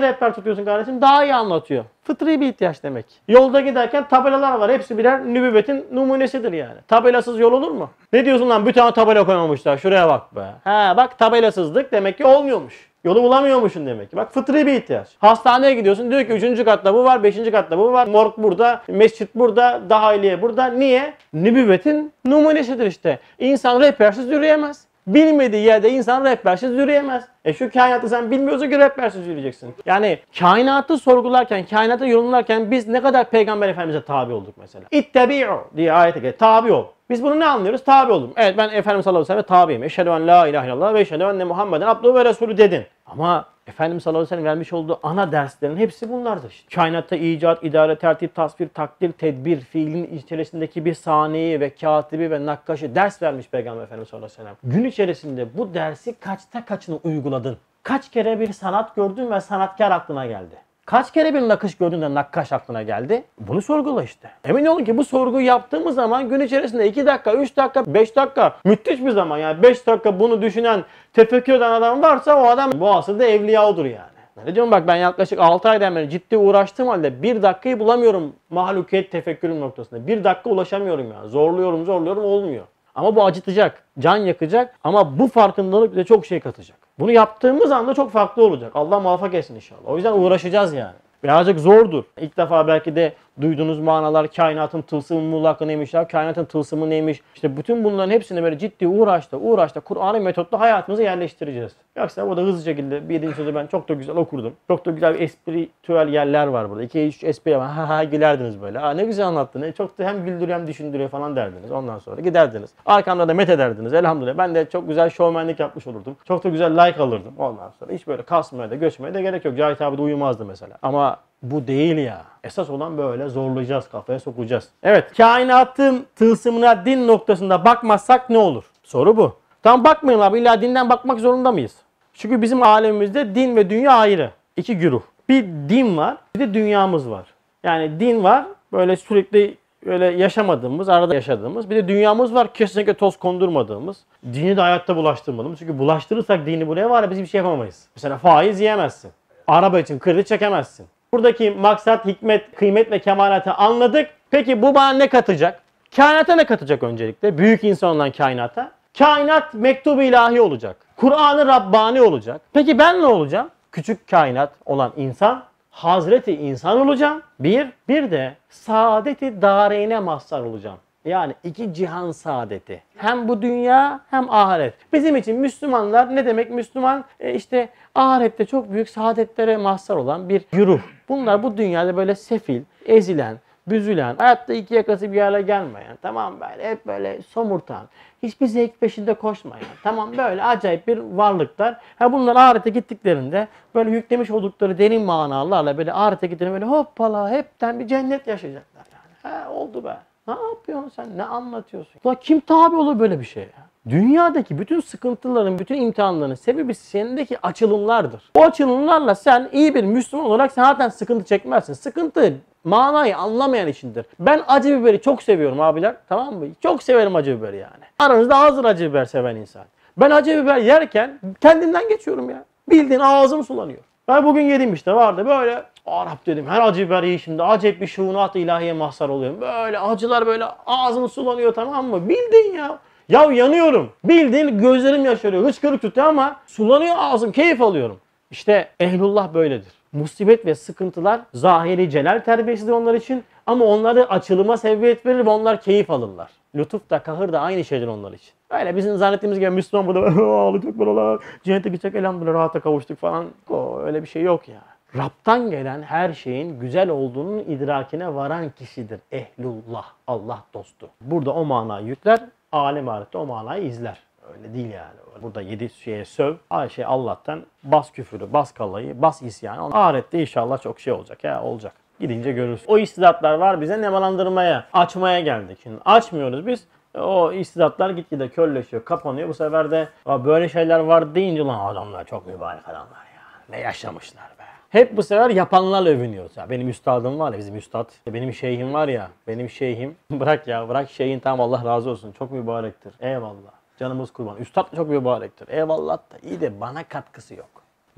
rehber tutuyorsun kardeşim? Daha iyi anlatıyor. Fıtri bir ihtiyaç demek. Yolda giderken tabelalar var. Hepsi birer nübüvvetin numunesidir yani. Tabelasız yol olur mu? Ne diyorsun lan? Bir tane tabela koymamışlar. Şuraya bak be. Ha bak tabelasızlık demek ki olmuyormuş. Yolu bulamıyormuşsun demek ki. Bak fıtri bir ihtiyaç. Hastaneye gidiyorsun diyor ki 3. katta bu var, 5. katta bu var. Morg burada, mescit burada, dahiliye burada. Niye? Nübüvvetin numunesidir işte. İnsan rehbersiz yürüyemez. Bilmediği yerde insan rehbersiz yürüyemez. E şu kainatı sen bilmiyorsa ki rehbersiz yürüyeceksin. Yani kainatı sorgularken, kainatı yorumlarken biz ne kadar Peygamber Efendimiz'e tabi olduk mesela. İttebi'u diye ayete gel. Tabi ol. Biz bunu ne anlıyoruz? Tabi oldum. Evet ben Efendimiz sallallahu aleyhi ve sellem'e tabiyim. Eşhedü en la ilahe illallah ve eşhedü enne Muhammeden abduhu ve resulü dedin. Ama Efendimiz sallallahu aleyhi ve sellem vermiş olduğu ana derslerin hepsi bunlardır. İşte. Kainatta icat, idare, tertip, tasvir, takdir, tedbir, fiilin içerisindeki bir saniye ve katibi ve nakkaşı ders vermiş Peygamber Efendimiz sallallahu aleyhi ve sellem. Gün içerisinde bu dersi kaçta kaçını uyguladın? Kaç kere bir sanat gördün ve sanatkar aklına geldi? Kaç kere bir nakış gördüğünde nakkaş aklına geldi? Bunu sorgula işte. Emin olun ki bu sorguyu yaptığımız zaman gün içerisinde 2 dakika, 3 dakika, 5 dakika müthiş bir zaman. Yani 5 dakika bunu düşünen, tefekkür eden adam varsa o adam bu asırda evliya odur yani. Ne diyorum bak ben yaklaşık 6 aydan beri ciddi uğraştığım halde bir dakikayı bulamıyorum mahlukiyet tefekkürüm noktasında. bir dakika ulaşamıyorum yani. Zorluyorum zorluyorum olmuyor. Ama bu acıtacak, can yakacak ama bu farkındalık bize çok şey katacak. Bunu yaptığımız anda çok farklı olacak. Allah muvaffak etsin inşallah. O yüzden uğraşacağız yani. Birazcık zordur. İlk defa belki de duyduğunuz manalar kainatın tılsımı muğlakı neymiş ya kainatın tılsımı neymiş. İşte bütün bunların hepsini böyle ciddi uğraşta uğraşta Kur'an'ı metotla hayatımıza yerleştireceğiz. Yoksa bu da hızlı şekilde birinci sözü ben çok da güzel okurdum. Çok da güzel bir espritüel yerler var burada. İki üç espri var. Ha ha gülerdiniz böyle. Ha ne güzel anlattın. E, çok da hem güldürüyor hem düşündürüyor falan derdiniz. Ondan sonra giderdiniz. Arkamda da met ederdiniz. Elhamdülillah. Ben de çok güzel şovmenlik yapmış olurdum. Çok da güzel like alırdım. Ondan sonra hiç böyle kasmaya da göçmeye de gerek yok. Cahit abi de uyumazdı mesela. Ama bu değil ya. Esas olan böyle zorlayacağız, kafaya sokacağız. Evet, kainatın tılsımına din noktasında bakmazsak ne olur? Soru bu. Tam bakmayın abi, illa dinden bakmak zorunda mıyız? Çünkü bizim alemimizde din ve dünya ayrı. İki güruh. Bir din var, bir de dünyamız var. Yani din var, böyle sürekli böyle yaşamadığımız, arada yaşadığımız. Bir de dünyamız var kesinlikle toz kondurmadığımız. Dini de hayatta bulaştırmadığımız. Çünkü bulaştırırsak dini buraya var ya biz bir şey yapamayız. Mesela faiz yiyemezsin. Araba için kredi çekemezsin. Buradaki maksat, hikmet, kıymet ve kemalatı anladık. Peki bu bana ne katacak? Kainata ne katacak öncelikle? Büyük insan olan kainata. Kainat mektubu ilahi olacak. Kur'anı Rabbani olacak. Peki ben ne olacağım? Küçük kainat olan insan Hazreti insan olacağım. Bir, bir de saadeti dareyne mazhar olacağım. Yani iki cihan saadeti. Hem bu dünya hem ahiret. Bizim için Müslümanlar ne demek Müslüman? E işte ahirette çok büyük saadetlere mahsar olan bir yuruh. Bunlar bu dünyada böyle sefil, ezilen, büzülen, hayatta iki yakası bir yere gelmeyen, tamam böyle hep böyle somurtan, hiçbir zevk peşinde koşmayan, tamam böyle acayip bir varlıklar. Ha bunlar ahirete gittiklerinde böyle yüklemiş oldukları derin manalarla böyle ahirete gittiklerinde böyle hoppala hepten bir cennet yaşayacaklar yani. Ha oldu be. Ne yapıyorsun sen? Ne anlatıyorsun? La kim tabi olur böyle bir şeye? Dünyadaki bütün sıkıntıların, bütün imtihanların sebebi sendeki açılımlardır. O açılımlarla sen iyi bir Müslüman olarak sen zaten sıkıntı çekmezsin. Sıkıntı manayı anlamayan içindir. Ben acı biberi çok seviyorum abiler. Tamam mı? Çok severim acı biberi yani. Aranızda azdır acı biber seven insan. Ben acı biber yerken kendimden geçiyorum ya. Bildiğin ağzım sulanıyor. Ben bugün yedim işte vardı böyle Arap dedim her acı biber iyi şimdi acayip bir şuunat ilahiye mahsar oluyorum. Böyle acılar böyle ağzım sulanıyor tamam mı? Bildin ya. Ya yanıyorum. Bildiğin gözlerim yaşarıyor. Hıçkırık tutuyor ama sulanıyor ağzım. Keyif alıyorum. İşte ehlullah böyledir. Musibet ve sıkıntılar zahiri celal terbiyesidir onlar için. Ama onları açılıma sebebiyet verir ve onlar keyif alırlar. Lütuf da kahır da aynı şeydir onlar için. Öyle bizim zannettiğimiz gibi Müslüman burada ağlayacak buralar, cennete gidecek elhamdülillah rahata kavuştuk falan. O, öyle bir şey yok ya. Yani. Rab'tan gelen her şeyin güzel olduğunun idrakine varan kişidir. Ehlullah, Allah dostu. Burada o manayı yükler, alem ahirette o manayı izler. Öyle değil yani. Burada yedi şeye söv, Ayşe şey Allah'tan bas küfürü, bas kalayı, bas isyanı. Ahirette inşallah çok şey olacak ya, olacak. Gidince görürsün. O istidatlar var bize nemalandırmaya, açmaya geldik. Şimdi açmıyoruz biz. E, o istidatlar gitgide körleşiyor, kapanıyor. Bu sefer de böyle şeyler var deyince lan adamlar çok mübarek adamlar ya. Ne yaşamışlar be. Hep bu sefer yapanlarla övünüyoruz ya. Benim üstadım var ya bizim üstad. E, benim şeyhim var ya. Benim şeyhim. bırak ya bırak şeyhin tamam Allah razı olsun. Çok mübarektir. Eyvallah. Canımız kurban. Üstad çok mübarektir. Eyvallah da iyi de bana katkısı yok.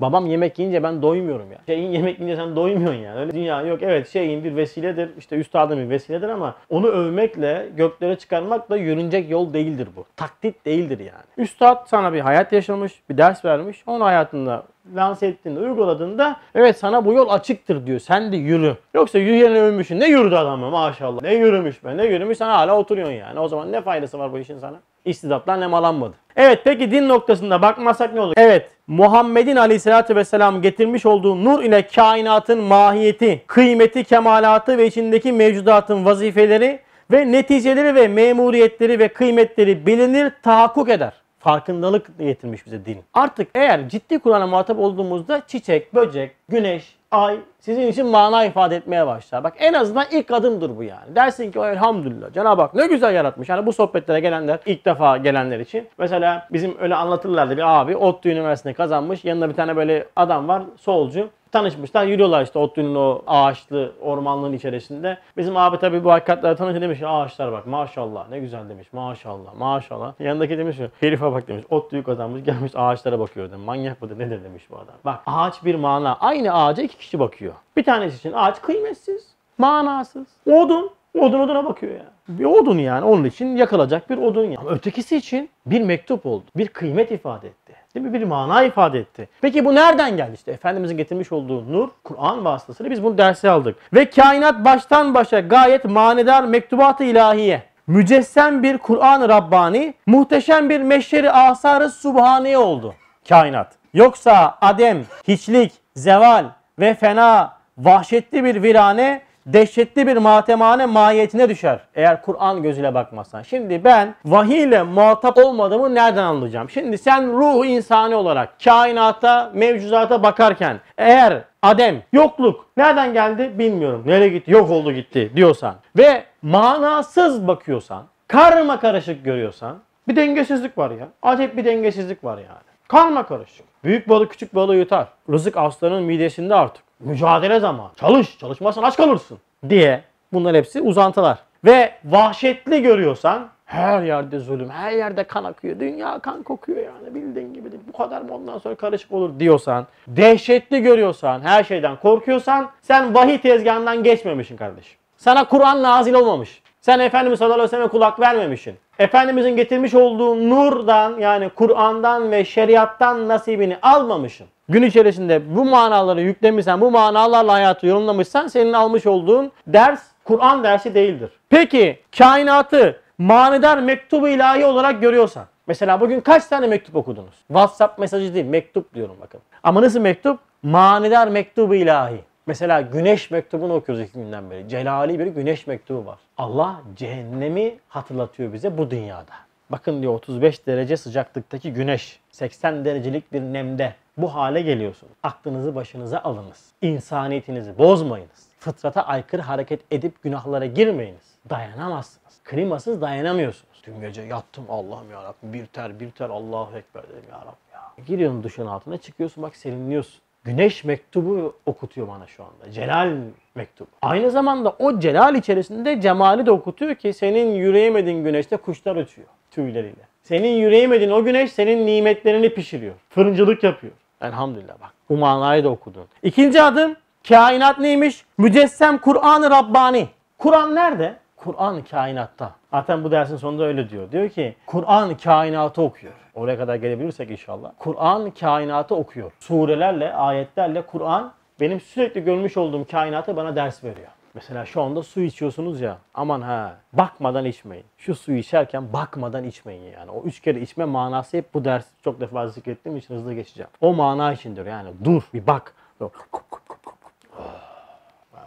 Babam yemek yiyince ben doymuyorum ya. Şeyin yemek yiyince sen doymuyorsun yani. Öyle dünya yok. Evet şeyin bir vesiledir. işte üstadın bir vesiledir ama onu övmekle göklere çıkarmak da yürünecek yol değildir bu. Taklit değildir yani. Üstad sana bir hayat yaşamış, bir ders vermiş. Onun hayatında lanse ettiğinde, uyguladığında evet sana bu yol açıktır diyor. Sen de yürü. Yoksa yürüyene ölmüşsün. Ne yürüdü adamı maşallah. Ne yürümüş be ne yürümüş. Sen hala oturuyorsun yani. O zaman ne faydası var bu işin sana? istidaplar nemalanmadı. Evet peki din noktasında bakmazsak ne olur? Evet Muhammed'in aleyhissalatü vesselam getirmiş olduğu nur ile kainatın mahiyeti, kıymeti, kemalatı ve içindeki mevcudatın vazifeleri ve neticeleri ve memuriyetleri ve kıymetleri bilinir, tahakkuk eder. Farkındalık getirmiş bize din. Artık eğer ciddi Kur'an'a muhatap olduğumuzda çiçek, böcek, güneş, ay sizin için mana ifade etmeye başlar. Bak en azından ilk adımdır bu yani. Dersin ki o elhamdülillah Cenab-ı Hak ne güzel yaratmış. Yani bu sohbetlere gelenler ilk defa gelenler için. Mesela bizim öyle anlatırlardı bir abi ODTÜ Üniversitesi'ni kazanmış. Yanında bir tane böyle adam var solcu tanışmışlar. Yürüyorlar işte Otlu'nun o ağaçlı ormanlığın içerisinde. Bizim abi tabi bu hakikatleri tanıştı demiş ağaçlar bak maşallah ne güzel demiş maşallah maşallah. Yanındaki demiş ki herife bak demiş Otlu'yu kazanmış gelmiş ağaçlara bakıyor demiş. Manyak mıdır nedir demiş bu adam. Bak ağaç bir mana. Aynı ağaca iki kişi bakıyor bakıyor. Bir tanesi için ağaç kıymetsiz, manasız. Odun, odun oduna bakıyor yani. Bir odun yani onun için yakılacak bir odun yani. Ama ötekisi için bir mektup oldu. Bir kıymet ifade etti. Değil mi? Bir mana ifade etti. Peki bu nereden geldi işte? Efendimizin getirmiş olduğu nur, Kur'an vasıtasıyla biz bunu derse aldık. Ve kainat baştan başa gayet manidar mektubat-ı ilahiye mücessem bir Kur'an-ı Rabbani, muhteşem bir meşheri asarı subhani oldu kainat. Yoksa adem, hiçlik, zeval, ve fena, vahşetli bir virane, dehşetli bir matemane mahiyetine düşer. Eğer Kur'an gözüyle bakmazsan. Şimdi ben vahiy ile muhatap olmadığımı nereden anlayacağım? Şimdi sen ruh insani olarak kainata, mevcuzata bakarken eğer Adem, yokluk nereden geldi bilmiyorum. Nereye gitti? Yok oldu gitti diyorsan ve manasız bakıyorsan, karma karışık görüyorsan bir dengesizlik var ya. Acayip bir dengesizlik var yani. Karma karışık. Büyük balık küçük balığı yutar. Rızık aslanın midesinde artık. Mücadele zamanı. Çalış. Çalışmazsan aç kalırsın. Diye. Bunlar hepsi uzantılar. Ve vahşetli görüyorsan her yerde zulüm, her yerde kan akıyor. Dünya kan kokuyor yani bildiğin gibi. Bu kadar mı ondan sonra karışık olur diyorsan, dehşetli görüyorsan, her şeyden korkuyorsan sen vahiy tezgahından geçmemişsin kardeşim. Sana Kur'an nazil olmamış. Sen Efendimiz sallallahu aleyhi ve sellem'e kulak vermemişsin. Efendimizin getirmiş olduğu nurdan yani Kur'an'dan ve şeriattan nasibini almamışsın. Gün içerisinde bu manaları yüklemişsen, bu manalarla hayatı yorumlamışsan senin almış olduğun ders Kur'an dersi değildir. Peki kainatı manidar mektubu ilahi olarak görüyorsan Mesela bugün kaç tane mektup okudunuz? WhatsApp mesajı değil, mektup diyorum bakın. Ama nasıl mektup? Manidar mektubu ilahi. Mesela güneş mektubunu okuyoruz iki günden beri. Celali bir güneş mektubu var. Allah cehennemi hatırlatıyor bize bu dünyada. Bakın diyor 35 derece sıcaklıktaki güneş, 80 derecelik bir nemde bu hale geliyorsunuz. Aklınızı başınıza alınız. İnsaniyetinizi bozmayınız. Fıtrata aykırı hareket edip günahlara girmeyiniz. Dayanamazsınız. Klimasız dayanamıyorsunuz. Dün gece yattım Allah'ım ya Rabbim bir ter bir ter Allahu Ekber dedim ya Rabbim ya. Giriyorsun duşun altına çıkıyorsun bak serinliyorsun. Güneş mektubu okutuyor bana şu anda. Celal mektubu. Aynı zamanda o celal içerisinde cemali de okutuyor ki senin yüreğemedin güneşte kuşlar uçuyor tüyleriyle. Senin yüreğemedin o güneş senin nimetlerini pişiriyor. Fırıncılık yapıyor. Elhamdülillah bak. Bu manayı da okudun. İkinci adım kainat neymiş? Mücessem Kur'an-ı Rabbani. Kur'an nerede? Kur'an kainatta. Zaten bu dersin sonunda öyle diyor. Diyor ki Kur'an kainatı okuyor. Oraya kadar gelebilirsek inşallah. Kur'an kainatı okuyor. Surelerle, ayetlerle Kur'an benim sürekli görmüş olduğum kainatı bana ders veriyor. Mesela şu anda su içiyorsunuz ya. Aman ha bakmadan içmeyin. Şu suyu içerken bakmadan içmeyin yani. O üç kere içme manası hep bu dersi çok defa zikrettiğim için hızlı geçeceğim. O mana içindir yani. Dur bir bak.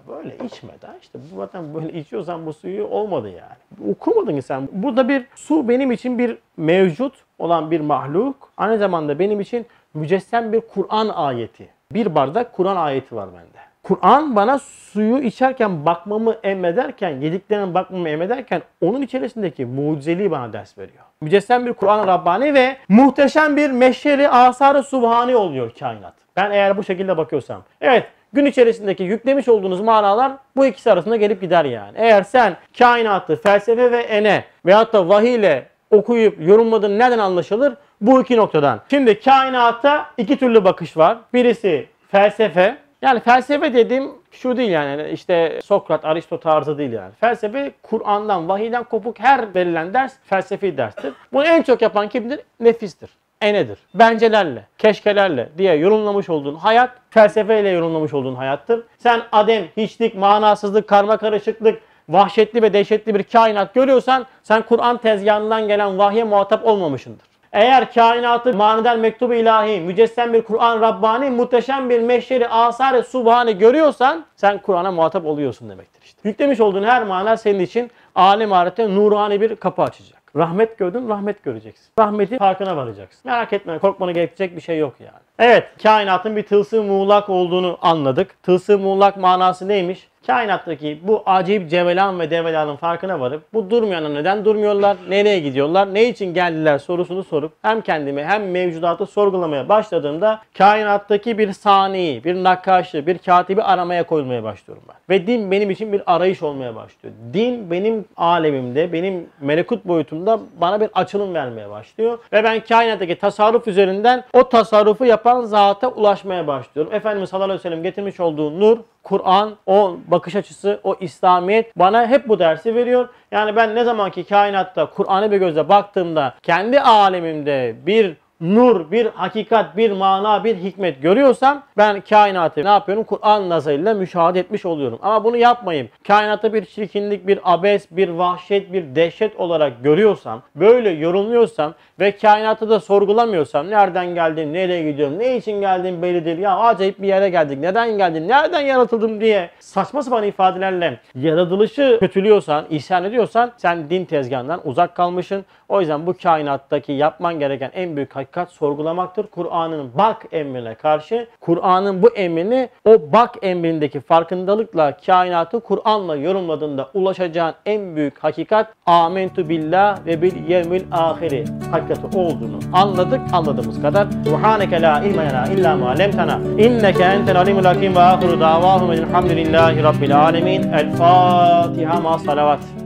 Böyle içmeden işte bu zaten böyle içiyorsan bu suyu olmadı yani. Okumadın sen. Burada bir su benim için bir mevcut olan bir mahluk. Aynı zamanda benim için mücessem bir Kur'an ayeti. Bir bardak Kur'an ayeti var bende. Kur'an bana suyu içerken bakmamı emrederken, yediklerine bakmamı emrederken onun içerisindeki mucizeliği bana ders veriyor. Mücessem bir Kur'an-ı Rabbani ve muhteşem bir meşeri asarı subhani oluyor kainat. Ben eğer bu şekilde bakıyorsam. Evet gün içerisindeki yüklemiş olduğunuz manalar bu ikisi arasında gelip gider yani. Eğer sen kainatı felsefe ve ene veyahut da vahiy ile okuyup yorumladığın neden anlaşılır? Bu iki noktadan. Şimdi kainata iki türlü bakış var. Birisi felsefe. Yani felsefe dediğim şu değil yani işte Sokrat, Aristo tarzı değil yani. Felsefe Kur'an'dan, vahiyden kopuk her verilen ders felsefi derstir. Bunu en çok yapan kimdir? Nefistir enedir. Bencelerle, keşkelerle diye yorumlamış olduğun hayat, felsefeyle yorumlamış olduğun hayattır. Sen adem, hiçlik, manasızlık, karma karışıklık, vahşetli ve dehşetli bir kainat görüyorsan sen Kur'an tezgahından gelen vahye muhatap olmamışındır. Eğer kainatı manidar mektubu ilahi, mücessem bir Kur'an Rabbani, muhteşem bir meşeri, asare, subhani görüyorsan sen Kur'an'a muhatap oluyorsun demektir işte. Yüklemiş olduğun her mana senin için alem ahirette nurani bir kapı açacak. Rahmet gördün, rahmet göreceksin. Rahmeti farkına varacaksın. Merak etme, korkmana gerekecek bir şey yok yani. Evet, kainatın bir tılsım muğlak olduğunu anladık. Tılsım muğlak manası neymiş? Kainattaki bu acayip cevelan ve develanın farkına varıp bu durmayanlar neden durmuyorlar, nereye gidiyorlar, ne için geldiler sorusunu sorup hem kendimi hem mevcudatı sorgulamaya başladığımda kainattaki bir saniyi, bir nakkaşı, bir katibi aramaya koyulmaya başlıyorum ben. Ve din benim için bir arayış olmaya başlıyor. Din benim alemimde, benim melekut boyutumda bana bir açılım vermeye başlıyor. Ve ben kainattaki tasarruf üzerinden o tasarrufu yapan zata ulaşmaya başlıyorum. Efendimiz sallallahu aleyhi ve sellem getirmiş olduğu nur, Kur'an, o bakış açısı, o İslamiyet bana hep bu dersi veriyor. Yani ben ne zamanki kainatta Kur'an'ı bir gözle baktığımda kendi alemimde bir nur, bir hakikat, bir mana, bir hikmet görüyorsam ben kainatı ne yapıyorum? Kur'an nazarıyla müşahede etmiş oluyorum. Ama bunu yapmayayım. Kainatı bir çirkinlik, bir abes, bir vahşet, bir dehşet olarak görüyorsam, böyle yorumluyorsam ve kainatı da sorgulamıyorsam nereden geldim, nereye gidiyorum, ne için geldim belli değil. Ya acayip bir yere geldik, neden geldim, nereden yaratıldım diye saçma sapan ifadelerle yaratılışı kötülüyorsan, isyan ediyorsan sen din tezgahından uzak kalmışsın. O yüzden bu kainattaki yapman gereken en büyük hakikat sorgulamaktır. Kur'an'ın bak emrine karşı Kur'an'ın bu emrini o bak emrindeki farkındalıkla kainatı Kur'an'la yorumladığında ulaşacağın en büyük hakikat amentu billah ve bil yevmil ahiri hakikati olduğunu anladık anladığımız kadar. Subhaneke la ilme lena illa ma inneke entel alimul hakim ve ahiru davahum elhamdülillahi rabbil alemin. El Fatiha ma salavat.